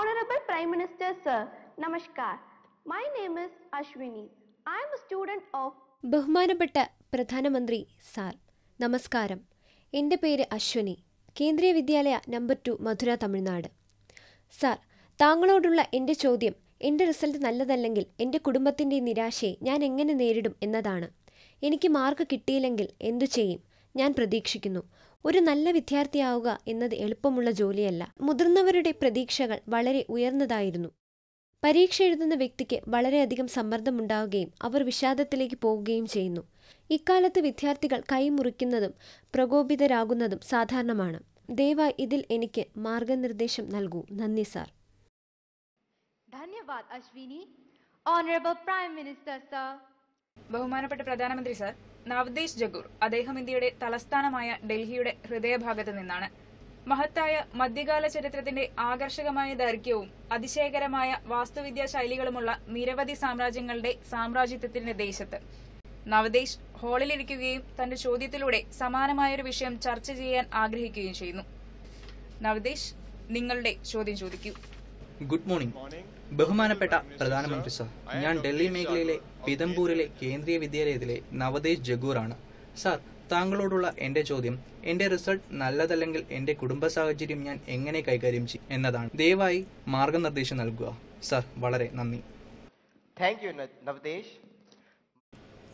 Honorable prime minister sir Namaskar. My name is Ashwini. I am a student of ബഹുമാനപ്പെട്ട പ്രധാനമന്ത്രി sir നമസ്കാരം എൻ്റെ പേര് Ashwani Kendriya Vidyalaya number two Madurai Tamil Nadu sir താങ്കളോടുള്ള എൻ്റെ ചോദ്യം എൻ്റെ റിസൾട്ട് നല്ലതല്ലെങ്കിൽ എൻ്റെ കുടുംബത്തിൻ്റെ നിരാശയെ ഞാൻ എങ്ങനെ നേരിടും എന്നതാണ് എനിക്ക് മാർക്ക് കിട്ടിയില്ലെങ്കിൽ എന്തു ചെയ്യും ഞാൻ പ്രതീക്ഷിക്കുന്നു ഒരു നല്ല വിദ്യാർത്ഥിയാവുക എന്നത് എളുപ്പമുള്ള ജോലിയല്ല മുതിർന്നവരുടെ പ്രതീക്ഷകൾ വളരെ ഉയർന്നതായിരുന്നു പരീക്ഷ എഴുതുന്ന വ്യക്തിക്ക് വളരെയധികം സമ്മർദ്ദമുണ്ടാവുകയും അവർ വിഷാദത്തിലേക്ക് പോവുകയും ചെയ്യുന്നു ഇക്കാലത്ത് വിദ്യാർത്ഥികൾ കൈമുറിക്കുന്നതും പ്രകോപിതരാകുന്നതും സാധാരണമാണ് ദയവായി ഇതിൽ എനിക്ക് മാർഗനിർദ്ദേശം നൽകൂ നന്ദി സാർ ധന്യവാദ് Ashwini honourable prime minister sir ബഹുമാനപ്പെട്ട പ്രധാനമന്ത്രി സാർ നവദേശ് ജഗൂർ അദ്ദേഹം ഇന്ത്യയുടെ തലസ്ഥാനമായ ഡൽഹിയുടെ ഹൃദയഭാഗത്ത് നിന്നാണ് മഹത്തായ മധ്യകാല ചരിത്രത്തിന്റെ ആകർഷകമായ ദൈർഘ്യവും അതിശയകരമായ വാസ്തുവിദ്യാ ശൈലികളുമുള്ള നിരവധി സാമ്രാജ്യങ്ങളുടെ സാമ്രാജ്യത്വത്തിന്റെ ദേശത്ത് നവദേശ് ഹാളിലിരിക്കുകയും തന്റെ ചോദ്യത്തിലൂടെ സമാനമായൊരു വിഷയം ചർച്ച ചെയ്യാൻ ആഗ്രഹിക്കുകയും ചെയ്യുന്നു നവദേശ് നിങ്ങളുടെ ചോദ്യം ചോദിക്കൂ ഗുഡ് മോർണിംഗ് ബഹുമാനപ്പെട്ട പ്രധാനമന്ത്രി സർ ഞാൻ ഡൽഹി മേഖലയിലെ പിതംപൂരിലെ കേന്ദ്രീയ വിദ്യാലയത്തിലെ നവദേശ് ജഗൂറാണ് സാർ താങ്കളോടുള്ള എൻ്റെ ചോദ്യം എൻ്റെ റിസൾട്ട് നല്ലതല്ലെങ്കിൽ എൻ്റെ കുടുംബ സാഹചര്യം ഞാൻ എങ്ങനെ കൈകാര്യം ചെയ്യും എന്നതാണ് ദയവായി മാർഗനിർദ്ദേശം നൽകുക സാർ വളരെ നന്ദി താങ്ക് യു നവദേശ്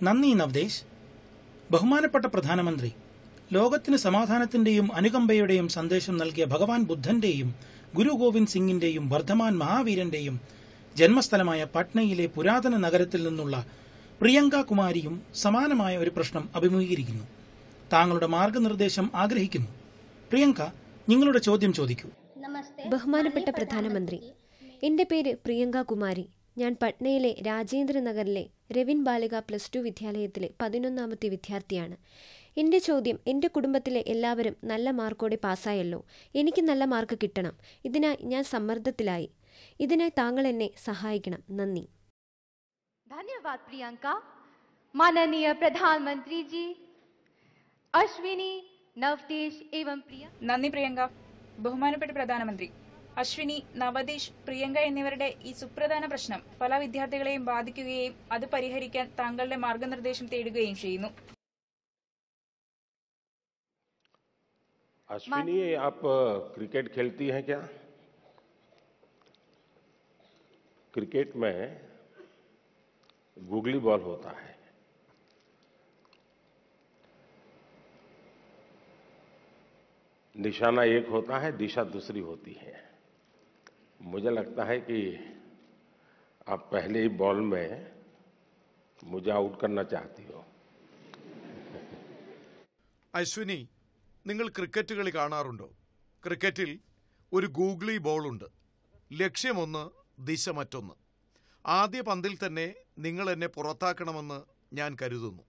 നന്ദി നവദേശ് ബഹുമാനപ്പെട്ട പ്രധാനമന്ത്രി ലോകത്തിന് സമാധാനത്തിന്റെയും അനുകമ്പയുടെയും സന്ദേശം നൽകിയ ഭഗവാൻ ബുദ്ധന്റെയും ഗുരു ഗോവിന്ദ് സിംഗിന്റെയും വർദ്ധമാൻ മഹാവീരന്റെയും ജന്മസ്ഥലമായ പട്നയിലെ പുരാതന നഗരത്തിൽ നിന്നുള്ള പ്രിയങ്ക കുമാരിയും സമാനമായ ഒരു പ്രശ്നം അഭിമുഖീകരിക്കുന്നു താങ്കളുടെ മാർഗനിർദ്ദേശം ആഗ്രഹിക്കുന്നു പ്രിയങ്ക നിങ്ങളുടെ ചോദ്യം ചോദിക്കൂ ബഹുമാനപ്പെട്ട പ്രധാനമന്ത്രി എന്റെ പേര് പ്രിയങ്ക കുമാരി ഞാൻ പട്നയിലെ രാജേന്ദ്ര രവിൻ ബാലിക പ്ലസ് ടു വിദ്യാലയത്തിലെ പതിനൊന്നാമത്തെ വിദ്യാർത്ഥിയാണ് എൻ്റെ ചോദ്യം എൻ്റെ കുടുംബത്തിലെ എല്ലാവരും നല്ല മാർക്കോടെ പാസ്സായല്ലോ എനിക്ക് നല്ല മാർക്ക് കിട്ടണം ഇതിനായി ഞാൻ സമ്മർദ്ദത്തിലായി ഇതിനായി താങ്കൾ എന്നെ സഹായിക്കണം നന്ദി ധന്യവാദ് പ്രിയങ്ക മാനനീയ പ്രധാനമന്ത്രി ജി അശ്വിനി നവതേഷ് പ്രിയ നന്ദി പ്രിയങ്ക ബഹുമാനപ്പെട്ട പ്രധാനമന്ത്രി അശ്വിനി നവതീഷ് പ്രിയങ്ക എന്നിവരുടെ ഈ സുപ്രധാന പ്രശ്നം പല വിദ്യാർത്ഥികളെയും ബാധിക്കുകയും അത് പരിഹരിക്കാൻ താങ്കളുടെ മാർഗനിർദ്ദേശം തേടുകയും ചെയ്യുന്നു अश्विनी आप क्रिकेट खेलती हैं क्या क्रिकेट में गुगली बॉल होता है निशाना एक होता है दिशा दूसरी होती है मुझे लगता है कि आप पहले ही बॉल में मुझे आउट करना चाहती हो अश्विनी നിങ്ങൾ ക്രിക്കറ്റ് കളി കാണാറുണ്ടോ ക്രിക്കറ്റിൽ ഒരു ഗൂഗ്ലി ബോളുണ്ട് ലക്ഷ്യമൊന്ന് ദിശ മറ്റൊന്ന് ആദ്യ പന്തിൽ തന്നെ നിങ്ങൾ എന്നെ പുറത്താക്കണമെന്ന് ഞാൻ കരുതുന്നു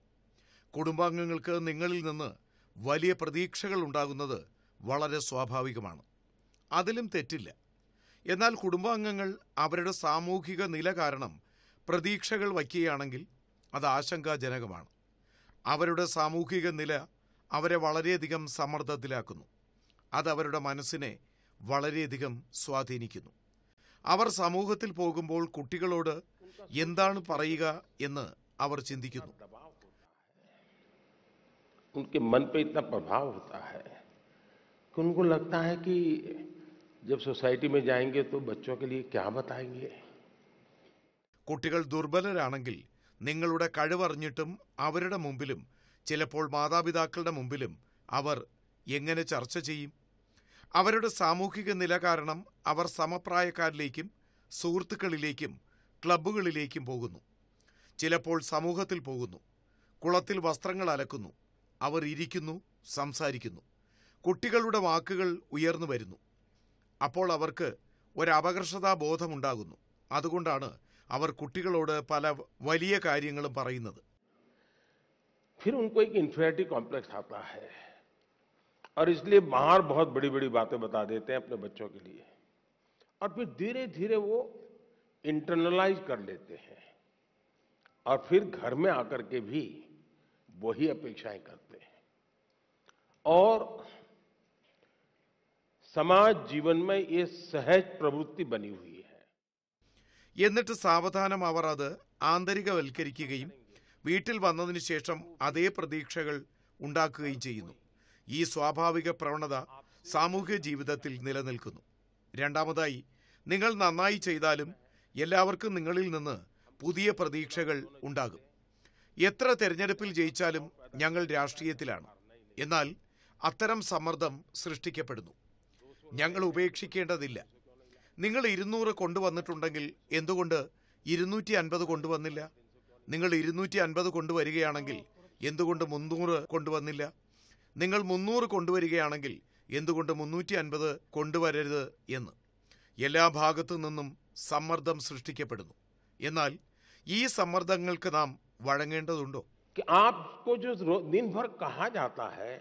കുടുംബാംഗങ്ങൾക്ക് നിങ്ങളിൽ നിന്ന് വലിയ പ്രതീക്ഷകൾ ഉണ്ടാകുന്നത് വളരെ സ്വാഭാവികമാണ് അതിലും തെറ്റില്ല എന്നാൽ കുടുംബാംഗങ്ങൾ അവരുടെ സാമൂഹിക നില കാരണം പ്രതീക്ഷകൾ വയ്ക്കുകയാണെങ്കിൽ അത് ആശങ്കാജനകമാണ് അവരുടെ സാമൂഹിക നില അവരെ വളരെയധികം സമ്മർദ്ദത്തിലാക്കുന്നു അത് അവരുടെ മനസ്സിനെ വളരെയധികം സ്വാധീനിക്കുന്നു അവർ സമൂഹത്തിൽ പോകുമ്പോൾ കുട്ടികളോട് എന്താണ് പറയുക എന്ന് അവർ ചിന്തിക്കുന്നു उनके मन पे इतना प्रभाव होता है उनको लगता है कि जब सोसाइटी में जाएंगे तो बच्चों के लिए क्या बताएंगे കുട്ടികൾ ദുർബലരാണെങ്കിൽ നിങ്ങളുടെ കഴിവറിഞ്ഞിട്ടും അവരുടെ മുമ്പിലും ചിലപ്പോൾ മാതാപിതാക്കളുടെ മുമ്പിലും അവർ എങ്ങനെ ചർച്ച ചെയ്യും അവരുടെ സാമൂഹിക നില കാരണം അവർ സമപ്രായക്കാരിലേക്കും സുഹൃത്തുക്കളിലേക്കും ക്ലബ്ബുകളിലേക്കും പോകുന്നു ചിലപ്പോൾ സമൂഹത്തിൽ പോകുന്നു കുളത്തിൽ വസ്ത്രങ്ങൾ അലക്കുന്നു അവർ ഇരിക്കുന്നു സംസാരിക്കുന്നു കുട്ടികളുടെ വാക്കുകൾ ഉയർന്നു വരുന്നു അപ്പോൾ അവർക്ക് ഒരപകർഷതാ ബോധമുണ്ടാകുന്നു അതുകൊണ്ടാണ് അവർ കുട്ടികളോട് പല വലിയ കാര്യങ്ങളും പറയുന്നത് फिर उनको एक इन्फेरिटी कॉम्प्लेक्स आता है और इसलिए बाहर बहुत बड़ी बड़ी बातें बता देते हैं अपने बच्चों के लिए और फिर धीरे धीरे वो इंटरनलाइज कर लेते हैं और फिर घर में आकर के भी वही अपेक्षाएं करते हैं और समाज जीवन में ये सहज प्रवृत्ति बनी हुई है എന്നിട്ട് സാവധാനം അവർ അത് ആന്തരികവൽക്കരിക്കുകയും വീട്ടിൽ വന്നതിന് ശേഷം അതേ പ്രതീക്ഷകൾ ഉണ്ടാക്കുകയും ചെയ്യുന്നു ഈ സ്വാഭാവിക പ്രവണത സാമൂഹ്യ ജീവിതത്തിൽ നിലനിൽക്കുന്നു രണ്ടാമതായി നിങ്ങൾ നന്നായി ചെയ്താലും എല്ലാവർക്കും നിങ്ങളിൽ നിന്ന് പുതിയ പ്രതീക്ഷകൾ ഉണ്ടാകും എത്ര തെരഞ്ഞെടുപ്പിൽ ജയിച്ചാലും ഞങ്ങൾ രാഷ്ട്രീയത്തിലാണ് എന്നാൽ അത്തരം സമ്മർദ്ദം സൃഷ്ടിക്കപ്പെടുന്നു ഞങ്ങൾ ഉപേക്ഷിക്കേണ്ടതില്ല നിങ്ങൾ ഇരുന്നൂറ് കൊണ്ടുവന്നിട്ടുണ്ടെങ്കിൽ എന്തുകൊണ്ട് ഇരുന്നൂറ്റി അൻപത് കൊണ്ടുവന്നില്ല നിങ്ങൾ ഇരുന്നൂറ്റി അൻപത് കൊണ്ടുവരികയാണെങ്കിൽ എന്തുകൊണ്ട് മുന്നൂറ് കൊണ്ടുവന്നില്ല നിങ്ങൾ മുന്നൂറ് കൊണ്ടുവരികയാണെങ്കിൽ എന്തുകൊണ്ട് മുന്നൂറ്റി അൻപത് കൊണ്ടുവരരുത് എന്ന് എല്ലാ ഭാഗത്തു നിന്നും സമ്മർദ്ദം സൃഷ്ടിക്കപ്പെടുന്നു എന്നാൽ ഈ സമ്മർദ്ദങ്ങൾക്ക് നാം വഴങ്ങേണ്ടതുണ്ടോ आपको जो दिन भर कहा जाता है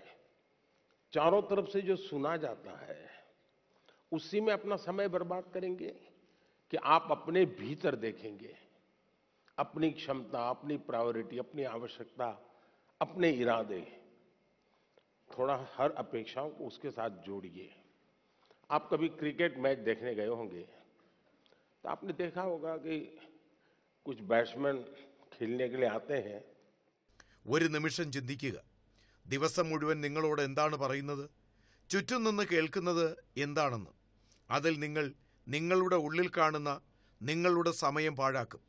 चारों तरफ से जो सुना जाता है उसी में अपना समय बर्बाद करेंगे कि आप अपने भीतर देखेंगे अपनी क्षमता अपनी प्रायोरिटी अपनी आवश्यकता अपने इरादे थोड़ा हर अपेक्षाओं को उसके साथ जोड़िए आप कभी क्रिकेट मैच देखने गए होंगे तो आपने देखा होगा कि कुछ बैट्समैन खेलने के लिए आते हैं ഒരു നിമിഷം ചിന്തിക്കുക ദിവസം മുഴുവൻ നിങ്ങളോട് എന്താണ് പറയുന്നത് ചുറ്റും നിന്ന് കേൾക്കുന്നത് എന്താണെന്ന് അതിൽ നിങ്ങൾ നിങ്ങളുടെ ഉള്ളിൽ കാണുന്ന നിങ്ങളുടെ സമയം പാഴാക്കും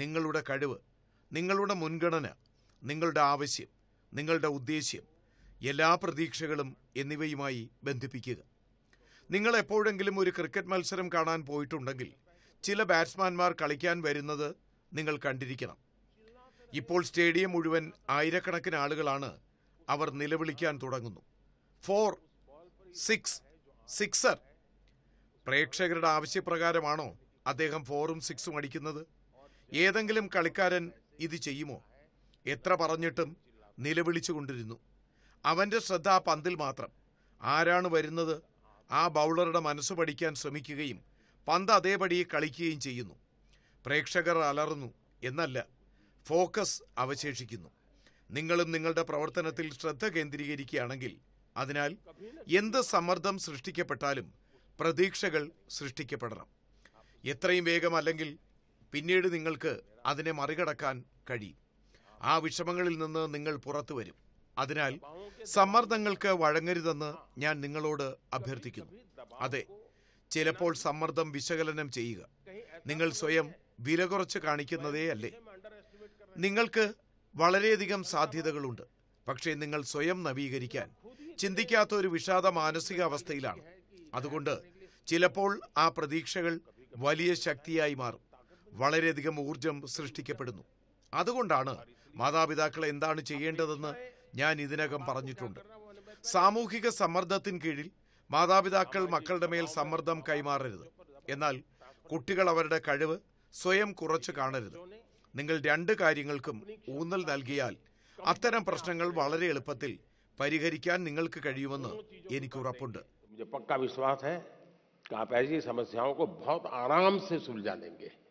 നിങ്ങളുടെ കഴിവ് നിങ്ങളുടെ മുൻഗണന നിങ്ങളുടെ ആവശ്യം നിങ്ങളുടെ ഉദ്ദേശ്യം എല്ലാ പ്രതീക്ഷകളും എന്നിവയുമായി ബന്ധിപ്പിക്കുക നിങ്ങൾ എപ്പോഴെങ്കിലും ഒരു ക്രിക്കറ്റ് മത്സരം കാണാൻ പോയിട്ടുണ്ടെങ്കിൽ ചില ബാറ്റ്സ്മാൻമാർ കളിക്കാൻ വരുന്നത് നിങ്ങൾ കണ്ടിരിക്കണം ഇപ്പോൾ സ്റ്റേഡിയം മുഴുവൻ ആയിരക്കണക്കിന് ആളുകളാണ് അവർ നിലവിളിക്കാൻ തുടങ്ങുന്നു ഫോർ സിക്സ് സിക്സർ പ്രേക്ഷകരുടെ ആവശ്യപ്രകാരമാണോ അദ്ദേഹം ഫോറും സിക്സും അടിക്കുന്നത് ഏതെങ്കിലും കളിക്കാരൻ ഇത് ചെയ്യുമോ എത്ര പറഞ്ഞിട്ടും നിലവിളിച്ചുകൊണ്ടിരുന്നു അവൻ്റെ ശ്രദ്ധ ആ പന്തിൽ മാത്രം ആരാണ് വരുന്നത് ആ ബൗളറുടെ മനസ്സ് പഠിക്കാൻ ശ്രമിക്കുകയും പന്ത് അതേപടി കളിക്കുകയും ചെയ്യുന്നു പ്രേക്ഷകർ അലർന്നു എന്നല്ല ഫോക്കസ് അവശേഷിക്കുന്നു നിങ്ങളും നിങ്ങളുടെ പ്രവർത്തനത്തിൽ ശ്രദ്ധ കേന്ദ്രീകരിക്കുകയാണെങ്കിൽ അതിനാൽ എന്ത് സമ്മർദ്ദം സൃഷ്ടിക്കപ്പെട്ടാലും പ്രതീക്ഷകൾ സൃഷ്ടിക്കപ്പെടണം എത്രയും വേഗം അല്ലെങ്കിൽ പിന്നീട് നിങ്ങൾക്ക് അതിനെ മറികടക്കാൻ കഴിയും ആ വിഷമങ്ങളിൽ നിന്ന് നിങ്ങൾ പുറത്തു വരും അതിനാൽ സമ്മർദ്ദങ്ങൾക്ക് വഴങ്ങരുതെന്ന് ഞാൻ നിങ്ങളോട് അഭ്യർത്ഥിക്കുന്നു അതെ ചിലപ്പോൾ സമ്മർദ്ദം വിശകലനം ചെയ്യുക നിങ്ങൾ സ്വയം വില കുറച്ച് കാണിക്കുന്നതേ അല്ലേ നിങ്ങൾക്ക് വളരെയധികം സാധ്യതകളുണ്ട് പക്ഷേ നിങ്ങൾ സ്വയം നവീകരിക്കാൻ ചിന്തിക്കാത്ത ഒരു വിഷാദ മാനസികാവസ്ഥയിലാണ് അതുകൊണ്ട് ചിലപ്പോൾ ആ പ്രതീക്ഷകൾ വലിയ ശക്തിയായി മാറും വളരെയധികം ഊർജം സൃഷ്ടിക്കപ്പെടുന്നു അതുകൊണ്ടാണ് മാതാപിതാക്കൾ എന്താണ് ചെയ്യേണ്ടതെന്ന് ഞാൻ ഇതിനകം പറഞ്ഞിട്ടുണ്ട് സാമൂഹിക സമ്മർദ്ദത്തിന് കീഴിൽ മാതാപിതാക്കൾ മക്കളുടെ മേൽ സമ്മർദ്ദം കൈമാറരുത് എന്നാൽ കുട്ടികൾ അവരുടെ കഴിവ് സ്വയം കുറച്ച് കാണരുത് നിങ്ങൾ രണ്ട് കാര്യങ്ങൾക്കും ഊന്നൽ നൽകിയാൽ അത്തരം പ്രശ്നങ്ങൾ വളരെ എളുപ്പത്തിൽ പരിഹരിക്കാൻ നിങ്ങൾക്ക് കഴിയുമെന്ന് എനിക്ക് ഉറപ്പുണ്ട് പക്കാ വിശ്വാസം आप ऐसी समस्याओं को बहुत आराम से सुलझा लेंगे